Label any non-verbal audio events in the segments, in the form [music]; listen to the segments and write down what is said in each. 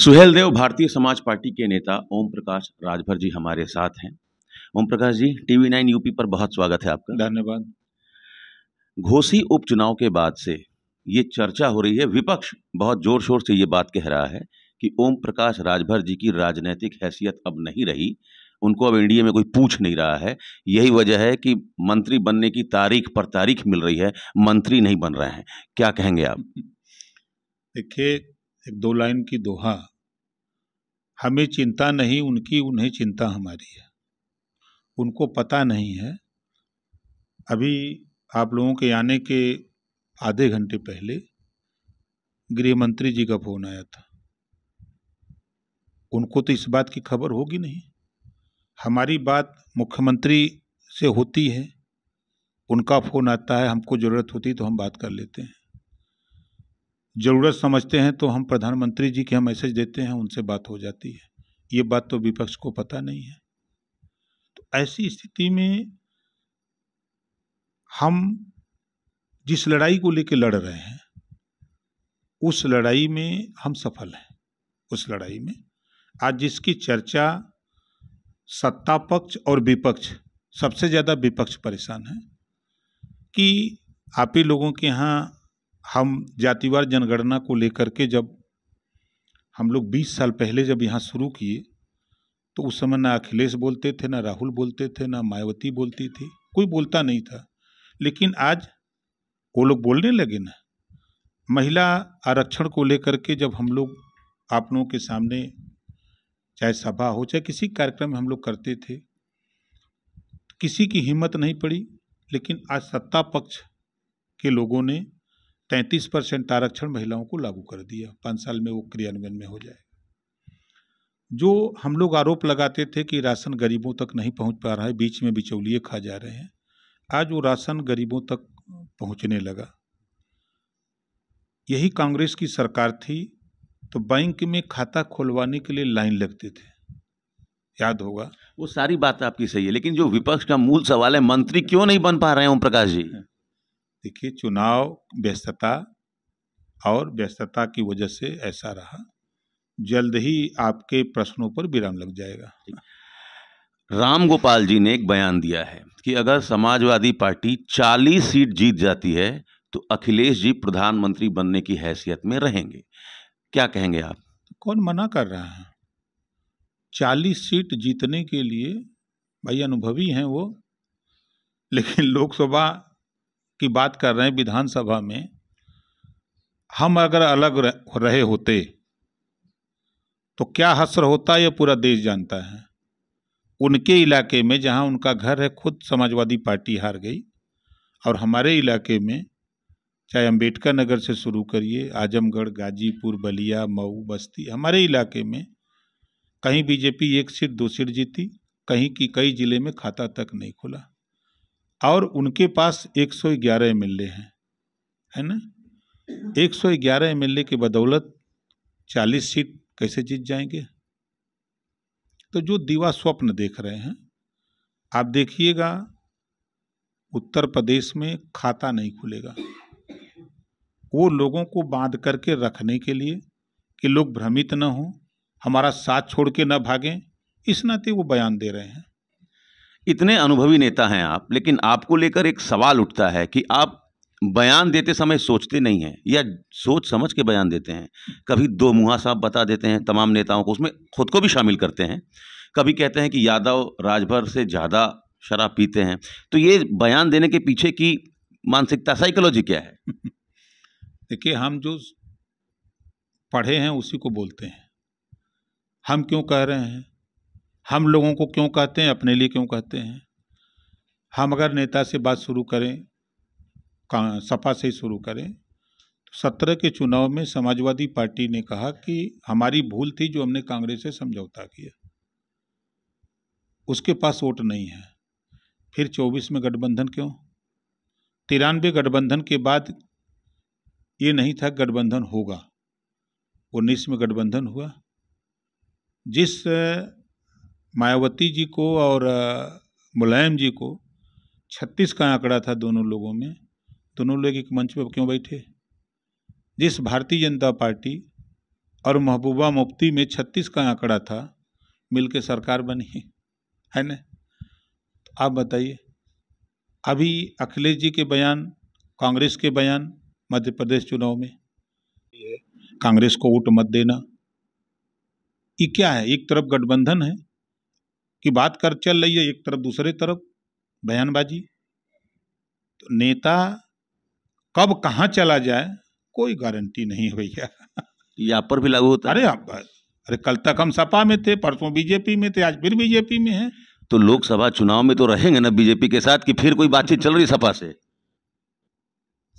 सुहेल देव भारतीय समाज पार्टी के नेता ओम प्रकाश राजभर जी हमारे साथ हैं Om Prakash ji TV nine UP पर बहुत स्वागत है आपका धन्यवाद घोसी उपचुनाव के बाद से ये चर्चा हो रही है विपक्ष बहुत जोर शोर से ये बात कह रहा है कि ओम प्रकाश राजभर जी की राजनीतिक हैसियत अब नहीं रही उनको अब इंडिया में कोई पूछ नहीं रहा है यही वजह है कि मंत्री बनने की तारीख पर तारीख मिल रही है मंत्री नहीं बन रहे हैं क्या कहेंगे आप देखिए एक दो लाइन की दोहा हमें चिंता नहीं उनकी उन्हें चिंता हमारी है उनको पता नहीं है अभी आप लोगों के आने के आधे घंटे पहले गृह मंत्री जी का फोन आया था उनको तो इस बात की खबर होगी नहीं हमारी बात मुख्यमंत्री से होती है उनका फ़ोन आता है हमको ज़रूरत होती तो हम बात कर लेते हैं ज़रूरत समझते हैं तो हम प्रधानमंत्री जी के हम मैसेज देते हैं उनसे बात हो जाती है ये बात तो विपक्ष को पता नहीं है तो ऐसी स्थिति में हम जिस लड़ाई को लेकर लड़ रहे हैं उस लड़ाई में हम सफल हैं उस लड़ाई में आज जिसकी चर्चा सत्ता पक्ष और विपक्ष सबसे ज़्यादा विपक्ष परेशान है कि आप ही लोगों के यहाँ हम जातिवार जनगणना को लेकर के जब हम लोग बीस साल पहले जब यहाँ शुरू किए तो उस समय ना अखिलेश बोलते थे ना राहुल बोलते थे ना मायावती बोलती थी कोई बोलता नहीं था लेकिन आज वो लोग बोलने लगे ना महिला आरक्षण को लेकर के जब हम लोग आप लोगों के सामने चाहे सभा हो चाहे किसी कार्यक्रम में हम लोग करते थे किसी की हिम्मत नहीं पड़ी लेकिन आज सत्ता पक्ष के लोगों ने तैंतीस परसेंट आरक्षण महिलाओं को लागू कर दिया पाँच साल में वो क्रियान्वयन में हो जाएगा जो हम लोग आरोप लगाते थे कि राशन गरीबों तक नहीं पहुंच पा रहा है बीच में बिचौलिए खा जा रहे हैं आज वो राशन गरीबों तक पहुंचने लगा यही कांग्रेस की सरकार थी तो बैंक में खाता खोलवाने के लिए लाइन लगते थे याद होगा वो सारी बात आपकी सही है लेकिन जो विपक्ष का मूल सवाल है मंत्री क्यों नहीं बन पा रहे हैं ओम प्रकाश जी देखिए चुनाव व्यस्तता और व्यस्तता की वजह से ऐसा रहा जल्द ही आपके प्रश्नों पर विराम लग जाएगा राम गोपाल जी ने एक बयान दिया है कि अगर समाजवादी पार्टी 40 सीट जीत जाती है तो अखिलेश जी प्रधानमंत्री बनने की हैसियत में रहेंगे क्या कहेंगे आप कौन मना कर रहा है चालीस सीट जीतने के लिए भाई अनुभवी हैं वो लेकिन लोकसभा की बात कर रहे हैं विधानसभा में हम अगर अलग रहे होते तो क्या हसर होता यह पूरा देश जानता है उनके इलाके में जहां उनका घर है खुद समाजवादी पार्टी हार गई और हमारे इलाके में चाहे अंबेडकर नगर से शुरू करिए आजमगढ़ गाजीपुर बलिया मऊ बस्ती हमारे इलाके में कहीं बीजेपी एक सीट दो सीट जीती कहीं की कई ज़िले में खाता तक नहीं खुला और उनके पास 111 सौ एमएलए हैं है ना 111 सौ एमएलए की बदौलत 40 सीट कैसे जीत जाएंगे तो जो दीवा स्वप्न देख रहे हैं आप देखिएगा उत्तर प्रदेश में खाता नहीं खुलेगा वो लोगों को बांध करके रखने के लिए कि लोग भ्रमित न हों हमारा साथ छोड़ के न भागें इस नाते वो बयान दे रहे हैं इतने अनुभवी नेता हैं आप लेकिन आपको लेकर एक सवाल उठता है कि आप बयान देते समय सोचते नहीं हैं या सोच समझ के बयान देते हैं कभी दो मुहा साहब बता देते हैं तमाम नेताओं को उसमें खुद को भी शामिल करते हैं कभी कहते हैं कि यादव राजभर से ज़्यादा शराब पीते हैं तो ये बयान देने के पीछे की मानसिकता साइकोलॉजी क्या है [laughs] देखिए हम जो पढ़े हैं उसी को बोलते हैं हम क्यों कह रहे हैं हम लोगों को क्यों कहते हैं अपने लिए क्यों कहते हैं हम अगर नेता से बात शुरू करें सपा से ही शुरू करें तो सत्रह के चुनाव में समाजवादी पार्टी ने कहा कि हमारी भूल थी जो हमने कांग्रेस से समझौता किया उसके पास वोट नहीं है फिर चौबीस में गठबंधन क्यों तिरानवे गठबंधन के बाद ये नहीं था गठबंधन होगा उन्नीस में गठबंधन हुआ जिस मायावती जी को और मुलायम जी को छत्तीस का आंकड़ा था दोनों लोगों में दोनों लोग एक मंच पर क्यों बैठे जिस भारतीय जनता पार्टी और महबूबा मुफ्ती में छत्तीस का आंकड़ा था मिलके सरकार बनी है है ना तो आप बताइए अभी अखिलेश जी के बयान कांग्रेस के बयान मध्य प्रदेश चुनाव में कांग्रेस को वोट मत देना ये क्या है एक तरफ गठबंधन है की बात कर चल रही है एक तरफ दूसरे तरफ बयानबाजी तो नेता कब कहाँ चला जाए कोई गारंटी नहीं भैया यहाँ पर भी लागू होता अरे आप अरे कल तक हम सपा में थे परसों बीजेपी में थे आज फिर बीजेपी में है तो लोकसभा चुनाव में तो रहेंगे ना बीजेपी के साथ कि फिर कोई बातचीत चल रही सपा से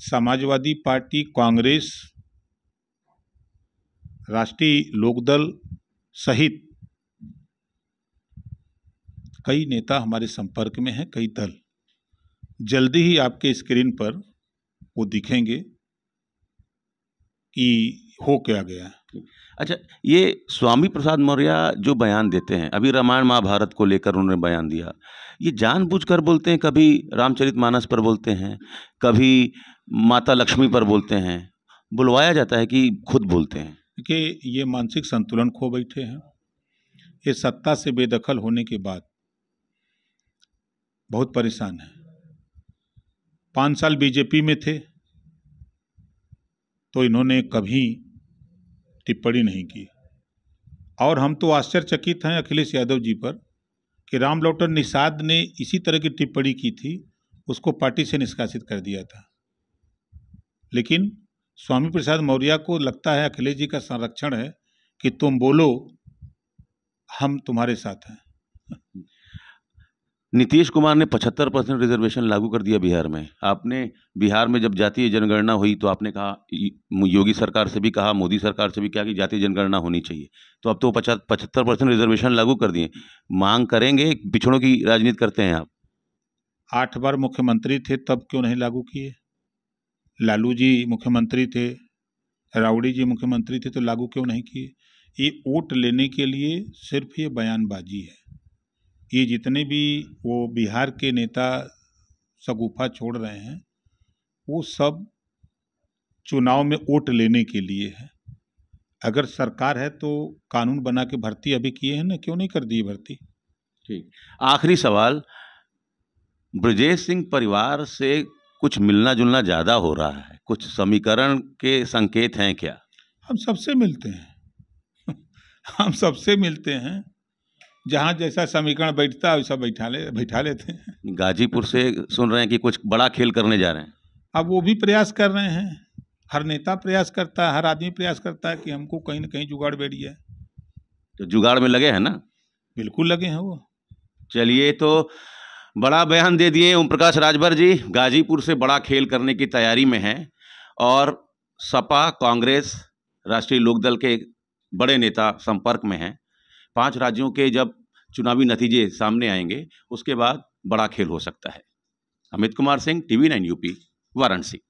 समाजवादी पार्टी कांग्रेस राष्ट्रीय लोकदल सहित कई नेता हमारे संपर्क में हैं कई दल जल्दी ही आपके स्क्रीन पर वो दिखेंगे कि हो क्या गया अच्छा ये स्वामी प्रसाद मौर्य जो बयान देते हैं अभी रामायण महाभारत को लेकर उन्होंने बयान दिया ये जानबूझकर बोलते हैं कभी रामचरित मानस पर बोलते हैं कभी माता लक्ष्मी पर बोलते हैं बुलवाया जाता है कि खुद बोलते हैं कि ये मानसिक संतुलन खो बैठे हैं ये सत्ता से बेदखल होने के बाद बहुत परेशान है पाँच साल बीजेपी में थे तो इन्होंने कभी टिप्पणी नहीं की और हम तो आश्चर्यचकित हैं अखिलेश यादव जी पर कि रामलोटन निषाद ने इसी तरह की टिप्पणी की थी उसको पार्टी से निष्कासित कर दिया था लेकिन स्वामी प्रसाद मौर्य को लगता है अखिलेश जी का संरक्षण है कि तुम बोलो हम तुम्हारे साथ हैं नीतीश कुमार ने 75 परसेंट रिजर्वेशन लागू कर दिया बिहार में आपने बिहार में जब जातीय जनगणना हुई तो आपने कहा योगी सरकार से भी कहा मोदी सरकार से भी कहा कि जातीय जनगणना होनी चाहिए तो अब तो पचहत्तर परसेंट रिजर्वेशन लागू कर दिए मांग करेंगे पिछड़ों की राजनीति करते हैं आप आठ बार मुख्यमंत्री थे तब क्यों नहीं लागू किए लालू जी मुख्यमंत्री थे रावड़ी जी मुख्यमंत्री थे तो लागू क्यों नहीं किए ये वोट लेने के लिए सिर्फ ये बयानबाजी है ये जितने भी वो बिहार के नेता सगुफा छोड़ रहे हैं वो सब चुनाव में वोट लेने के लिए है अगर सरकार है तो कानून बना के भर्ती अभी किए हैं ना क्यों नहीं कर दी भर्ती ठीक आखिरी सवाल ब्रजेश सिंह परिवार से कुछ मिलना जुलना ज़्यादा हो रहा है कुछ समीकरण के संकेत हैं क्या हम सबसे मिलते हैं [laughs] हम सबसे मिलते हैं जहाँ जैसा समीकरण बैठता है वैसा बैठा ले बैठा लेते हैं गाजीपुर से सुन रहे हैं कि कुछ बड़ा खेल करने जा रहे हैं अब वो भी प्रयास कर रहे हैं हर नेता प्रयास करता है हर आदमी प्रयास करता है कि हमको कहीं ना कहीं जुगाड़ बैठ जाए तो जुगाड़ में लगे हैं ना बिल्कुल लगे हैं वो चलिए तो बड़ा बयान दे दिए ओम प्रकाश राजभर जी गाजीपुर से बड़ा खेल करने की तैयारी में हैं और सपा कांग्रेस राष्ट्रीय लोकदल के बड़े नेता संपर्क में हैं पाँच राज्यों के जब चुनावी नतीजे सामने आएंगे उसके बाद बड़ा खेल हो सकता है Amit Kumar Singh TV nine UP Varanasi